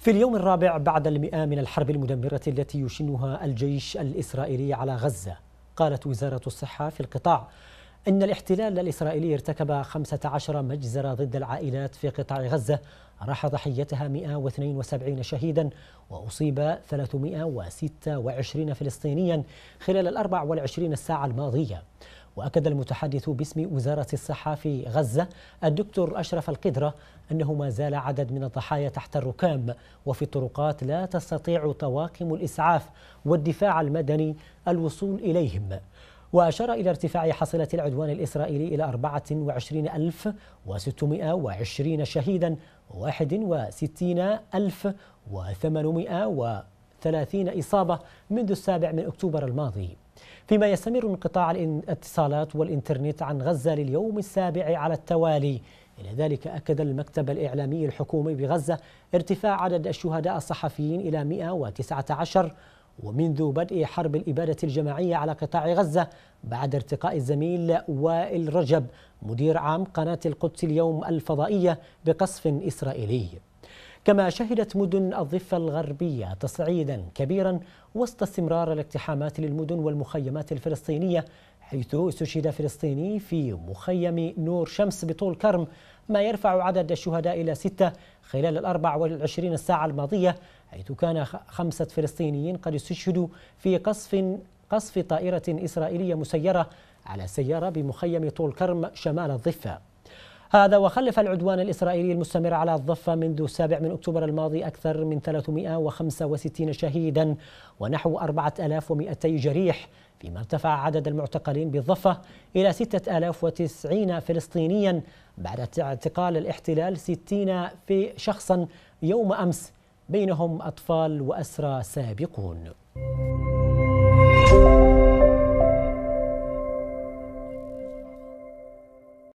في اليوم الرابع بعد المئة من الحرب المدمرة التي يشنها الجيش الإسرائيلي على غزة قالت وزارة الصحة في القطاع أن الاحتلال الإسرائيلي ارتكب 15 مجزرة ضد العائلات في قطاع غزة راح ضحيتها 172 شهيدا وأصيب 326 فلسطينيا خلال ال 24 ساعة الماضية وأكد المتحدث باسم وزارة الصحة في غزة الدكتور أشرف القدرة أنه ما زال عدد من الضحايا تحت الركام وفي الطرقات لا تستطيع طواقم الإسعاف والدفاع المدني الوصول إليهم وأشار إلى ارتفاع حصيلة العدوان الإسرائيلي إلى 24620 شهيدا و61830 إصابة منذ السابع من أكتوبر الماضي فيما يستمر انقطاع الاتصالات والإنترنت عن غزة لليوم السابع على التوالي إلى ذلك أكد المكتب الإعلامي الحكومي بغزة ارتفاع عدد الشهداء الصحفيين إلى 119 ومنذ بدء حرب الإبادة الجماعية على قطاع غزة بعد ارتقاء الزميل وائل رجب مدير عام قناة القدس اليوم الفضائية بقصف إسرائيلي كما شهدت مدن الضفة الغربية تصعيدا كبيرا وسط استمرار الاقتحامات للمدن والمخيمات الفلسطينية حيث استشهد فلسطيني في مخيم نور شمس بطول كرم ما يرفع عدد الشهداء إلى ستة خلال الأربع والعشرين الساعة الماضية حيث كان خمسة فلسطينيين قد استشهدوا في قصف قصف طائرة إسرائيلية مسيرة على سيارة بمخيم طول كرم شمال الضفة هذا وخلف العدوان الإسرائيلي المستمر على الضفة منذ السابع من أكتوبر الماضي أكثر من 365 شهيدا ونحو 4200 جريح فيما ارتفع عدد المعتقلين بالضفة إلى 6090 فلسطينيا بعد اعتقال الاحتلال 60 في شخصا يوم أمس بينهم أطفال وأسرى سابقون